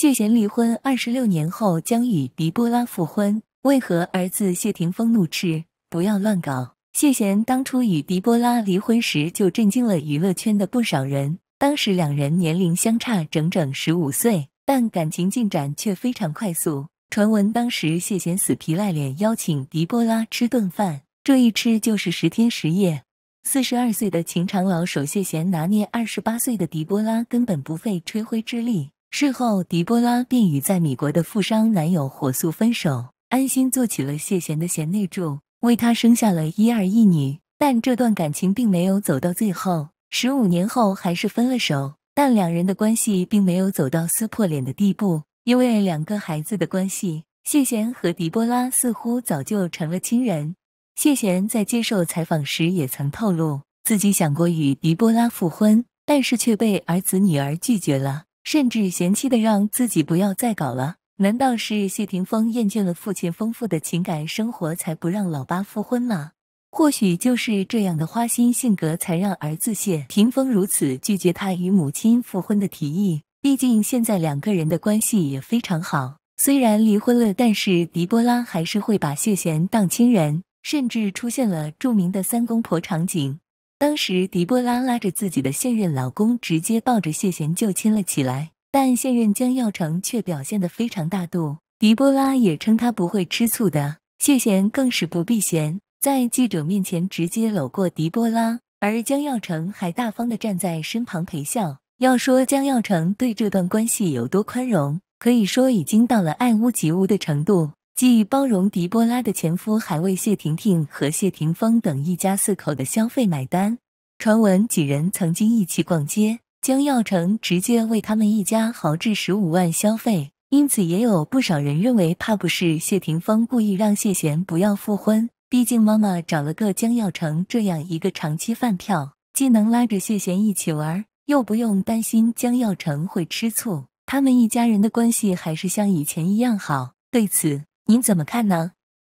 谢贤离婚二十六年后将与狄波拉复婚，为何儿子谢霆锋怒斥“不要乱搞”？谢贤当初与狄波拉离婚时就震惊了娱乐圈的不少人，当时两人年龄相差整整十五岁，但感情进展却非常快速。传闻当时谢贤死皮赖脸邀请狄波拉吃顿饭，这一吃就是十天十夜。四十二岁的情长老手谢贤拿捏二十八岁的狄波拉，根本不费吹灰之力。事后，狄波拉便与在米国的富商男友火速分手，安心做起了谢贤的贤内助，为他生下了一儿一女。但这段感情并没有走到最后，十五年后还是分了手。但两人的关系并没有走到撕破脸的地步，因为两个孩子的关系，谢贤和狄波拉似乎早就成了亲人。谢贤在接受采访时也曾透露，自己想过与狄波拉复婚，但是却被儿子女儿拒绝了。甚至嫌弃的让自己不要再搞了。难道是谢霆锋厌倦了父亲丰富的情感生活，才不让老八复婚吗？或许就是这样的花心性格，才让儿子谢霆锋如此拒绝他与母亲复婚的提议。毕竟现在两个人的关系也非常好，虽然离婚了，但是迪波拉还是会把谢贤当亲人，甚至出现了著名的三公婆场景。当时，狄波拉拉着自己的现任老公，直接抱着谢贤就亲了起来。但现任江耀成却表现得非常大度，狄波拉也称他不会吃醋的。谢贤更是不避嫌，在记者面前直接搂过狄波拉，而江耀成还大方地站在身旁陪笑。要说江耀成对这段关系有多宽容，可以说已经到了爱屋及乌的程度。既包容狄波拉的前夫，还为谢婷婷和谢霆锋等一家四口的消费买单。传闻几人曾经一起逛街，江耀成直接为他们一家豪掷十五万消费，因此也有不少人认为，怕不是谢霆锋故意让谢贤不要复婚。毕竟妈妈找了个江耀成这样一个长期饭票，既能拉着谢贤一起玩，又不用担心江耀成会吃醋。他们一家人的关系还是像以前一样好。对此。您怎么看呢？